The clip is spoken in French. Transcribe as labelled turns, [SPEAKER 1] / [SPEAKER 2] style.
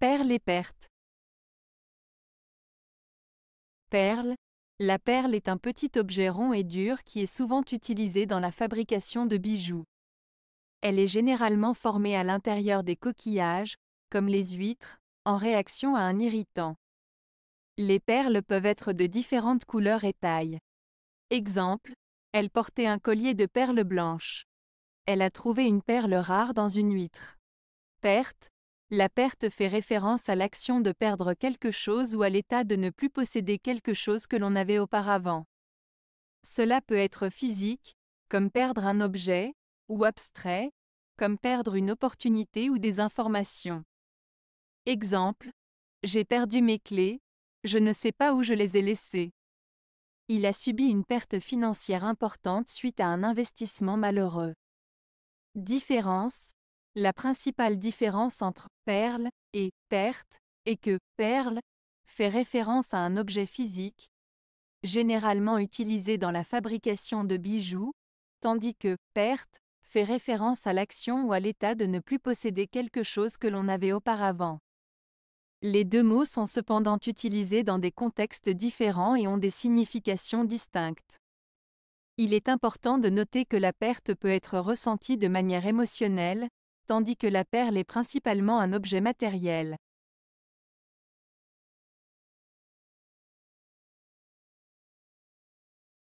[SPEAKER 1] Perles et pertes. Perles La perle est un petit objet rond et dur qui est souvent utilisé dans la fabrication de bijoux. Elle est généralement formée à l'intérieur des coquillages, comme les huîtres, en réaction à un irritant. Les perles peuvent être de différentes couleurs et tailles. Exemple, elle portait un collier de perles blanches. Elle a trouvé une perle rare dans une huître. Perte, la perte fait référence à l'action de perdre quelque chose ou à l'état de ne plus posséder quelque chose que l'on avait auparavant. Cela peut être physique, comme perdre un objet, ou abstrait, comme perdre une opportunité ou des informations. Exemple, j'ai perdu mes clés, je ne sais pas où je les ai laissées. Il a subi une perte financière importante suite à un investissement malheureux. Différence, la principale différence entre perle et perte est que perle fait référence à un objet physique, généralement utilisé dans la fabrication de bijoux, tandis que perte fait référence à l'action ou à l'état de ne plus posséder quelque chose que l'on avait auparavant. Les deux mots sont cependant utilisés dans des contextes différents et ont des significations distinctes. Il est important de noter que la perte peut être ressentie de manière émotionnelle, tandis que la perle est principalement un objet matériel.